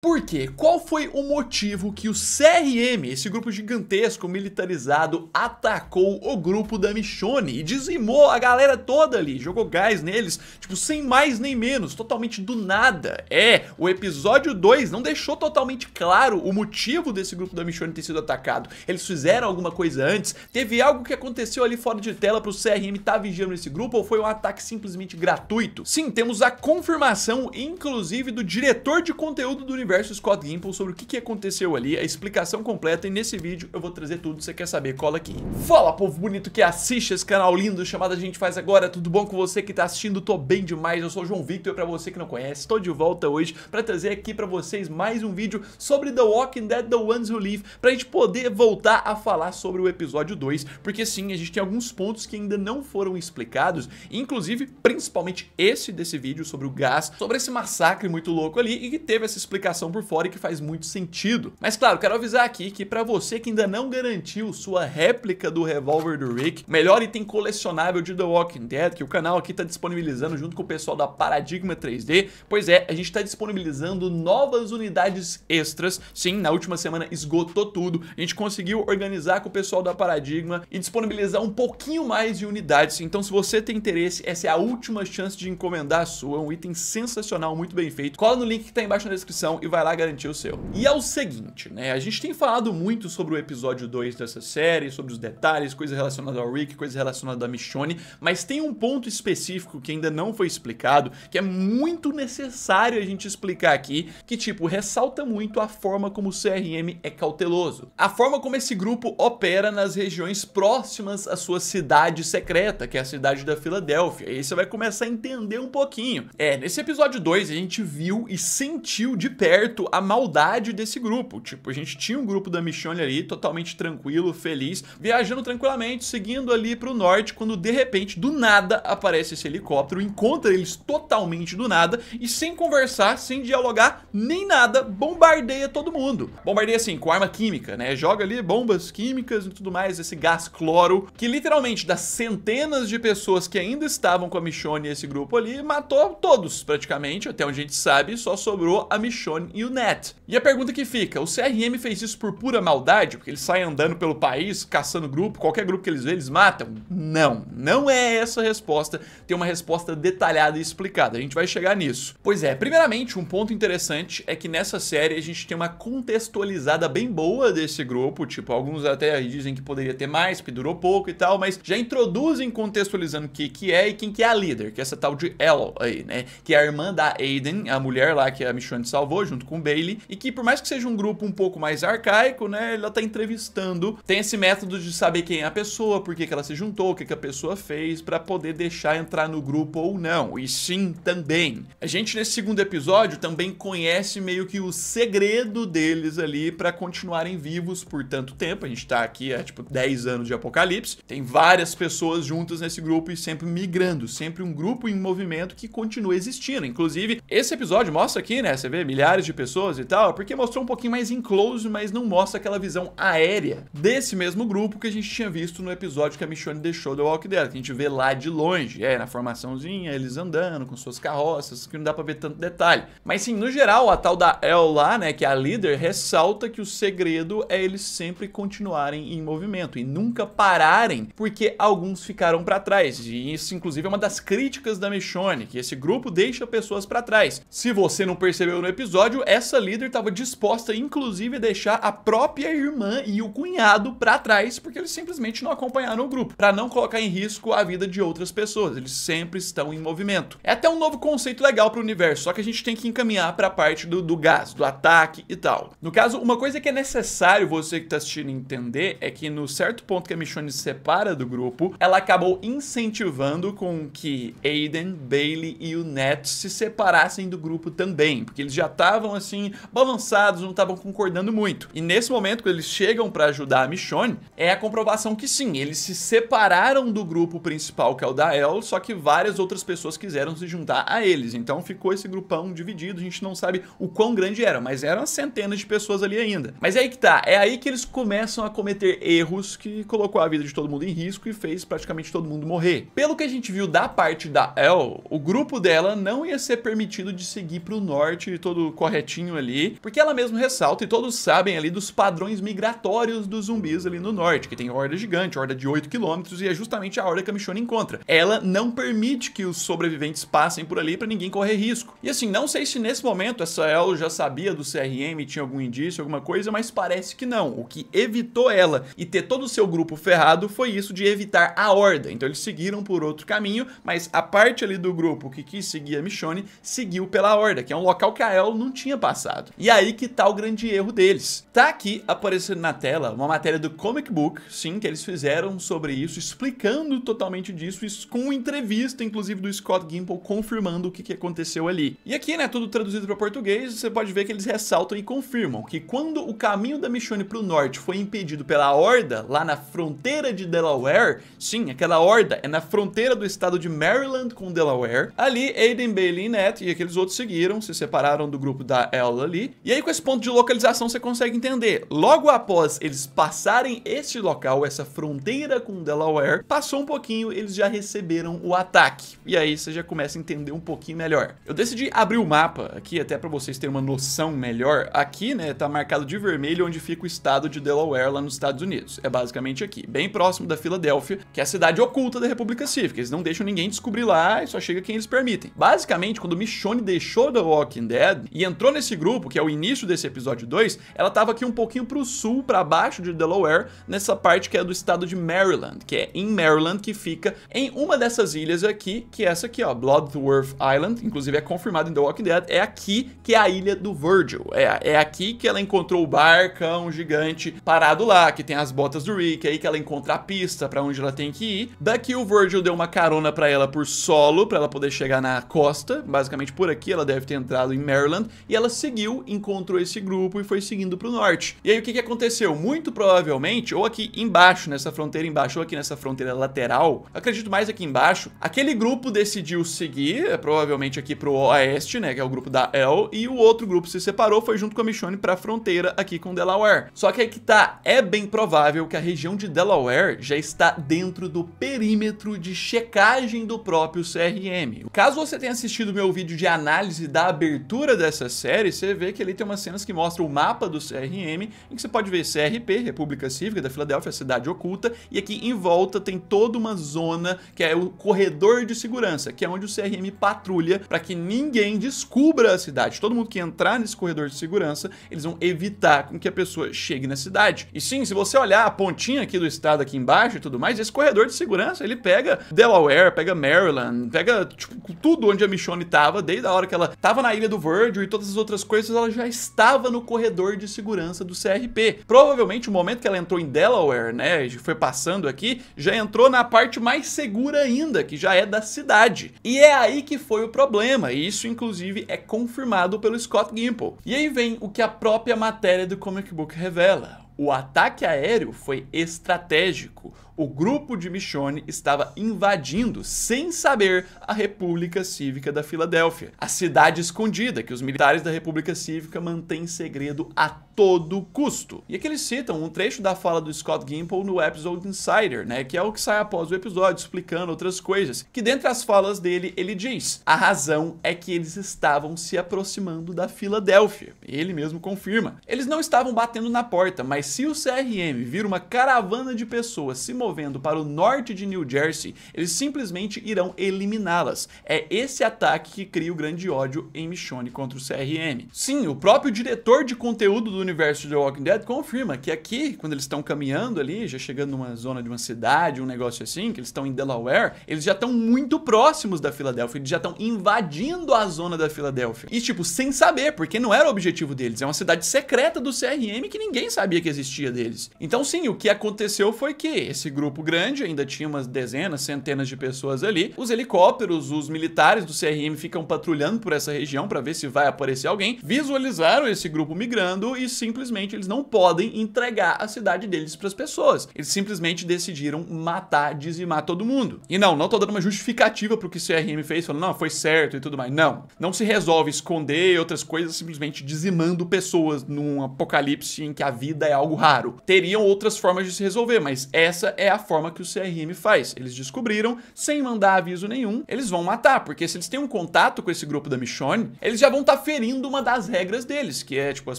Por quê? Qual foi o motivo que o CRM, esse grupo gigantesco militarizado, atacou o grupo da Michonne e dizimou a galera toda ali, jogou gás neles, tipo, sem mais nem menos, totalmente do nada. É, o episódio 2 não deixou totalmente claro o motivo desse grupo da Michonne ter sido atacado. Eles fizeram alguma coisa antes? Teve algo que aconteceu ali fora de tela pro CRM estar tá vigiando esse grupo ou foi um ataque simplesmente gratuito? Sim, temos a confirmação, inclusive, do diretor de conteúdo do universo versus Scott Gimple sobre o que, que aconteceu ali, a explicação completa e nesse vídeo eu vou trazer tudo se você quer saber, cola aqui. Fala povo bonito que assiste esse canal lindo chamado A Gente Faz Agora, tudo bom com você que tá assistindo? Tô bem demais, eu sou o João Victor, pra você que não conhece, tô de volta hoje pra trazer aqui pra vocês mais um vídeo sobre The Walking Dead, The Ones Who Live, pra gente poder voltar a falar sobre o episódio 2, porque sim, a gente tem alguns pontos que ainda não foram explicados, inclusive, principalmente esse desse vídeo sobre o gás, sobre esse massacre muito louco ali e que teve essa explicação comunicação por fora e que faz muito sentido. Mas claro, quero avisar aqui que para você que ainda não garantiu sua réplica do revólver do Rick, melhor item colecionável de The Walking Dead, que o canal aqui está disponibilizando junto com o pessoal da Paradigma 3D, pois é, a gente está disponibilizando novas unidades extras. Sim, na última semana esgotou tudo, a gente conseguiu organizar com o pessoal da Paradigma e disponibilizar um pouquinho mais de unidades. Então se você tem interesse, essa é a última chance de encomendar a sua, é um item sensacional, muito bem feito. Cola no link que está embaixo na descrição e vai lá garantir o seu. E é o seguinte, né? A gente tem falado muito sobre o episódio 2 dessa série, sobre os detalhes, coisa relacionada ao Rick, coisa relacionada à Michonne, mas tem um ponto específico que ainda não foi explicado, que é muito necessário a gente explicar aqui, que tipo, ressalta muito a forma como o CRM é cauteloso. A forma como esse grupo opera nas regiões próximas à sua cidade secreta, que é a cidade da Filadélfia. E aí você vai começar a entender um pouquinho. É, nesse episódio 2 a gente viu e sentiu de perto a maldade desse grupo. Tipo, a gente tinha um grupo da Michonne ali, totalmente tranquilo, feliz, viajando tranquilamente, seguindo ali pro norte, quando de repente, do nada, aparece esse helicóptero, encontra eles totalmente do nada e sem conversar, sem dialogar, nem nada, bombardeia todo mundo. Bombardeia assim, com arma química, né? Joga ali bombas químicas e tudo mais, esse gás cloro, que literalmente das centenas de pessoas que ainda estavam com a Michonne e esse grupo ali, matou todos praticamente, até onde a gente sabe, só sobrou a Michonne e o Net. E a pergunta que fica, o CRM fez isso por pura maldade? Porque eles saem andando pelo país, caçando grupo, qualquer grupo que eles veem eles matam? Não, não é essa a resposta. Tem uma resposta detalhada e explicada, a gente vai chegar nisso. Pois é, primeiramente, um ponto interessante é que nessa série a gente tem uma contextualizada bem boa desse grupo, tipo, alguns até dizem que poderia ter mais, que durou pouco e tal, mas já introduzem contextualizando o que, que é e quem que é a líder, que é essa tal de Elo aí, né? Que é a irmã da Aiden, a mulher lá que a Michonne salvou, junto junto com o Bailey, e que por mais que seja um grupo um pouco mais arcaico, né, ela tá entrevistando, tem esse método de saber quem é a pessoa, por que, ela se juntou, o que, que a pessoa fez, para poder deixar entrar no grupo ou não, e sim também. A gente nesse segundo episódio também conhece meio que o segredo deles ali para continuarem vivos por tanto tempo, a gente tá aqui há tipo 10 anos de apocalipse, tem várias pessoas juntas nesse grupo e sempre migrando, sempre um grupo em movimento que continua existindo. Inclusive, esse episódio mostra aqui, né? Você vê milhares de pessoas e tal, porque mostrou um pouquinho mais em close, mas não mostra aquela visão aérea desse mesmo grupo que a gente tinha visto no episódio que a Michonne deixou do Walk dela, que a gente vê lá de longe, é, na formaçãozinha, eles andando com suas carroças, que não dá pra ver tanto detalhe. Mas sim, no geral, a tal da El lá, né, que é a líder, ressalta que o segredo é eles sempre continuarem em movimento e nunca pararem, porque alguns ficaram para trás. E isso, inclusive, é uma das críticas da Michonne, que esse grupo deixa pessoas para trás. Se você não percebeu no episódio, episódio, essa líder estava disposta, inclusive, a deixar a própria irmã e o cunhado para trás, porque eles simplesmente não acompanharam o grupo, para não colocar em risco a vida de outras pessoas. Eles sempre estão em movimento. É até um novo conceito legal para o universo, só que a gente tem que encaminhar para a parte do, do gás, do ataque e tal. No caso, uma coisa que é necessário você que está assistindo entender é que no certo ponto que a Michonne se separa do grupo, ela acabou incentivando com que Aiden, Bailey e o Ned se separassem do grupo também, porque eles já estavam estavam assim balançados, não estavam concordando muito. E nesse momento que eles chegam para ajudar a Michonne, é a comprovação que sim, eles se separaram do grupo principal que é o da El, só que várias outras pessoas quiseram se juntar a eles. Então ficou esse grupão dividido, a gente não sabe o quão grande era, mas eram centenas de pessoas ali ainda. Mas é aí que tá, é aí que eles começam a cometer erros que colocou a vida de todo mundo em risco e fez praticamente todo mundo morrer. Pelo que a gente viu da parte da El, o grupo dela não ia ser permitido de seguir pro norte e todo o corretinho ali, porque ela mesmo ressalta, e todos sabem ali dos padrões migratórios dos zumbis ali no norte, que tem horda gigante, horda de 8 quilômetros e é justamente a horda que a Michonne encontra. Ela não permite que os sobreviventes passem por ali para ninguém correr risco. E assim, não sei se nesse momento essa El já sabia do CRM, tinha algum indício, alguma coisa, mas parece que não. O que evitou ela e ter todo o seu grupo ferrado foi isso de evitar a horda. Então eles seguiram por outro caminho, mas a parte ali do grupo que quis seguir a Michonne seguiu pela horda, que é um local que a El não tinha passado. E aí que tá o grande erro deles. Tá aqui aparecendo na tela uma matéria do Comic Book, sim, que eles fizeram sobre isso, explicando totalmente disso, isso, com entrevista, inclusive, do Scott Gimple confirmando o que, que aconteceu ali. E aqui, né, tudo traduzido para português, você pode ver que eles ressaltam e confirmam que quando o caminho da Michonne pro norte foi impedido pela Horda, lá na fronteira de Delaware, sim, aquela Horda é na fronteira do estado de Maryland com Delaware, ali Aiden Bailey e Nett e aqueles outros seguiram, se separaram do grupo da ela ali. E aí com esse ponto de localização você consegue entender. Logo após eles passarem este local, essa fronteira com Delaware, passou um pouquinho, eles já receberam o ataque. E aí você já começa a entender um pouquinho melhor. Eu decidi abrir o mapa aqui, até para vocês terem uma noção melhor. Aqui, né, tá marcado de vermelho onde fica o estado de Delaware lá nos Estados Unidos. É basicamente aqui, bem próximo da Filadélfia, que é a cidade oculta da República Cívica. Eles não deixam ninguém descobrir lá e só chega quem eles permitem. Basicamente, quando Michonne deixou The Walking Dead e entrou entrou nesse grupo, que é o início desse episódio 2, ela estava aqui um pouquinho para o sul, para baixo de Delaware, nessa parte que é do estado de Maryland, que é em Maryland, que fica em uma dessas ilhas aqui, que é essa aqui, ó, Bloodworth Island, inclusive é confirmado em The Walking Dead, é aqui que é a ilha do Virgil. É, é aqui que ela encontrou o barcão gigante parado lá, que tem as botas do Rick, é aí que ela encontra a pista para onde ela tem que ir. Daqui o Virgil deu uma carona para ela por solo, para ela poder chegar na costa, basicamente por aqui, ela deve ter entrado em Maryland, e ela seguiu, encontrou esse grupo e foi seguindo para o norte. E aí o que, que aconteceu? Muito provavelmente, ou aqui embaixo nessa fronteira embaixo, ou aqui nessa fronteira lateral, acredito mais aqui embaixo, aquele grupo decidiu seguir, é provavelmente aqui para o oeste, né, que é o grupo da El, e o outro grupo se separou, foi junto com a Michonne para a fronteira aqui com Delaware. Só que aí que tá, é bem provável que a região de Delaware já está dentro do perímetro de checagem do próprio CRM. Caso você tenha assistido meu vídeo de análise da abertura dessas série, você vê que ele tem umas cenas que mostram o mapa do CRM, em que você pode ver CRP, República Cívica da Filadélfia, Cidade Oculta, e aqui em volta tem toda uma zona que é o corredor de segurança, que é onde o CRM patrulha para que ninguém descubra a cidade. Todo mundo que entrar nesse corredor de segurança, eles vão evitar com que a pessoa chegue na cidade. E sim, se você olhar a pontinha aqui do estado aqui embaixo e tudo mais, esse corredor de segurança, ele pega Delaware, pega Maryland, pega tipo, tudo onde a Michonne tava, desde a hora que ela tava na Ilha do Verde e todas as outras coisas, ela já estava no corredor de segurança do CRP. Provavelmente o momento que ela entrou em Delaware, né, foi passando aqui, já entrou na parte mais segura ainda, que já é da cidade. E é aí que foi o problema, e isso inclusive é confirmado pelo Scott Gimple. E aí vem o que a própria matéria do comic book revela. O ataque aéreo foi estratégico o grupo de Michonne estava invadindo, sem saber, a República Cívica da Filadélfia, a cidade escondida que os militares da República Cívica mantêm segredo até todo custo. E aqui eles citam um trecho da fala do Scott Gimple no Episode Insider, né, que é o que sai após o episódio, explicando outras coisas, que dentre as falas dele, ele diz, a razão é que eles estavam se aproximando da Filadélfia. Ele mesmo confirma. Eles não estavam batendo na porta, mas se o CRM vir uma caravana de pessoas se movendo para o norte de New Jersey, eles simplesmente irão eliminá-las. É esse ataque que cria o grande ódio em Michonne contra o CRM. Sim, o próprio diretor de conteúdo do universo de The Walking Dead confirma que aqui, quando eles estão caminhando ali, já chegando numa zona de uma cidade, um negócio assim, que eles estão em Delaware, eles já estão muito próximos da Filadélfia, eles já estão invadindo a zona da Filadélfia. E tipo, sem saber, porque não era o objetivo deles, é uma cidade secreta do CRM que ninguém sabia que existia deles. Então sim, o que aconteceu foi que esse grupo grande, ainda tinha umas dezenas, centenas de pessoas ali, os helicópteros, os militares do CRM ficam patrulhando por essa região para ver se vai aparecer alguém, visualizaram esse grupo migrando e simplesmente eles não podem entregar a cidade deles para as pessoas. Eles simplesmente decidiram matar, dizimar todo mundo. E não, não tô dando uma justificativa pro que o CRM fez, falando, não, foi certo e tudo mais. Não. Não se resolve esconder outras coisas simplesmente dizimando pessoas num apocalipse em que a vida é algo raro. Teriam outras formas de se resolver, mas essa é a forma que o CRM faz. Eles descobriram, sem mandar aviso nenhum, eles vão matar, porque se eles têm um contato com esse grupo da Michonne, eles já vão estar tá ferindo uma das regras deles, que é, tipo, as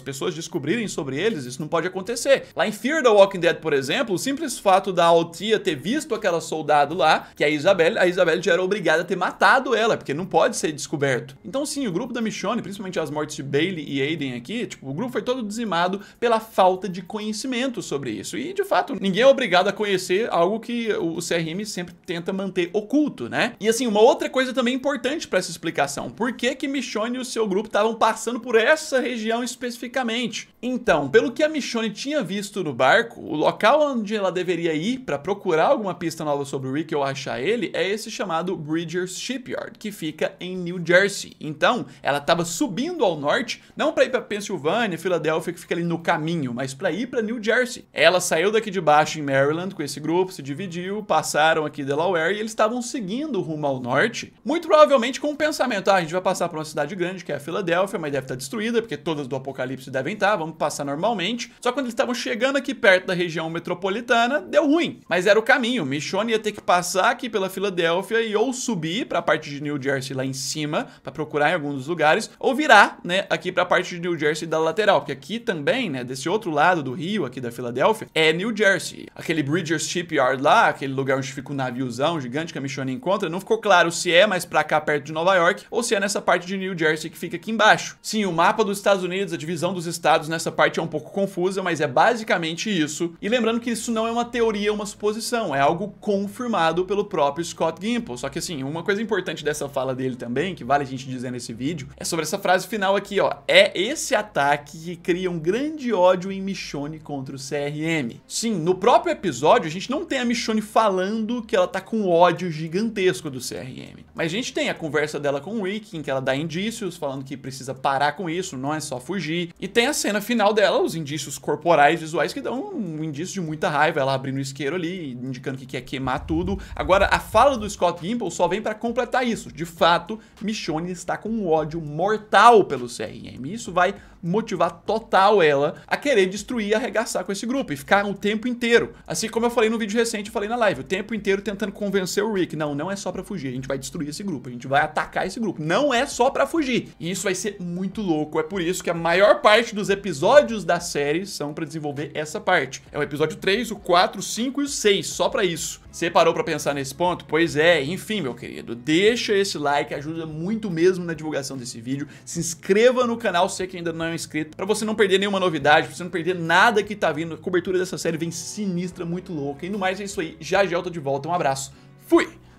pessoas descobriram descobrirem sobre eles, isso não pode acontecer. Lá em Fear the Walking Dead, por exemplo, o simples fato da Altia ter visto aquela soldado lá, que é a Isabelle, a Isabelle já era obrigada a ter matado ela, porque não pode ser descoberto. Então sim, o grupo da Michonne, principalmente as mortes de Bailey e Aiden aqui, tipo, o grupo foi todo dizimado pela falta de conhecimento sobre isso. E de fato, ninguém é obrigado a conhecer algo que o CRM sempre tenta manter oculto, né? E assim, uma outra coisa também importante para essa explicação, por que que Michonne e o seu grupo estavam passando por essa região especificamente? Então, pelo que a Michonne tinha visto no barco, o local onde ela deveria ir para procurar alguma pista nova sobre o Rick ou achar ele é esse chamado Bridger's Shipyard, que fica em New Jersey. Então, ela estava subindo ao norte, não para ir para Pensilvânia, Filadélfia, que fica ali no caminho, mas para ir para New Jersey. Ela saiu daqui de baixo em Maryland com esse grupo, se dividiu, passaram aqui Delaware e eles estavam seguindo rumo ao norte, muito provavelmente com o pensamento: ah, a gente vai passar por uma cidade grande que é a Filadélfia, mas deve estar tá destruída porque todas do apocalipse devem estar. Tá, vamos vamos passar normalmente. Só quando eles estavam chegando aqui perto da região metropolitana, deu ruim. Mas era o caminho. Michonne ia ter que passar aqui pela Filadélfia e ou subir para a parte de New Jersey lá em cima, para procurar em algum dos lugares, ou virar, né, aqui para a parte de New Jersey da lateral, porque aqui também, né, desse outro lado do rio aqui da Filadélfia, é New Jersey. Aquele Bridger's Shipyard lá, aquele lugar onde fica o um naviozão gigante que a Michonne encontra, não ficou claro se é mais para cá perto de Nova York ou se é nessa parte de New Jersey que fica aqui embaixo. Sim, o mapa dos Estados Unidos, a divisão dos estados nessa essa parte é um pouco confusa, mas é basicamente isso. E lembrando que isso não é uma teoria, é uma suposição, é algo confirmado pelo próprio Scott Gimple. Só que assim, uma coisa importante dessa fala dele também, que vale a gente dizer nesse vídeo, é sobre essa frase final aqui, ó. É esse ataque que cria um grande ódio em Michonne contra o CRM. Sim, no próprio episódio a gente não tem a Michonne falando que ela tá com ódio gigantesco do CRM. Mas a gente tem a conversa dela com o Rick, em que ela dá indícios falando que precisa parar com isso, não é só fugir. E tem a cena final dela, os indícios corporais visuais que dão um indício de muita raiva, ela abrindo o isqueiro ali, indicando que quer queimar tudo. Agora, a fala do Scott Gimple só vem para completar isso. De fato, Michonne está com um ódio mortal pelo CRM. Isso vai motivar total ela a querer destruir e arregaçar com esse grupo e ficar o tempo inteiro. Assim como eu falei no vídeo recente, eu falei na live, o tempo inteiro tentando convencer o Rick, não, não é só para fugir, a gente vai destruir esse grupo, a gente vai atacar esse grupo, não é só para fugir. E isso vai ser muito louco, é por isso que a maior parte dos episódios da série são para desenvolver essa parte. É o episódio 3, o 4, o 5 e o 6, só para isso. Você parou pra pensar nesse ponto? Pois é, enfim, meu querido, deixa esse like, ajuda muito mesmo na divulgação desse vídeo. Se inscreva no canal, você que ainda não é não é inscrito, para você não perder nenhuma novidade, pra você não perder nada que tá vindo. A cobertura dessa série vem sinistra, muito louca. E no mais é isso aí. Já já eu tô de volta. Um abraço. Fui!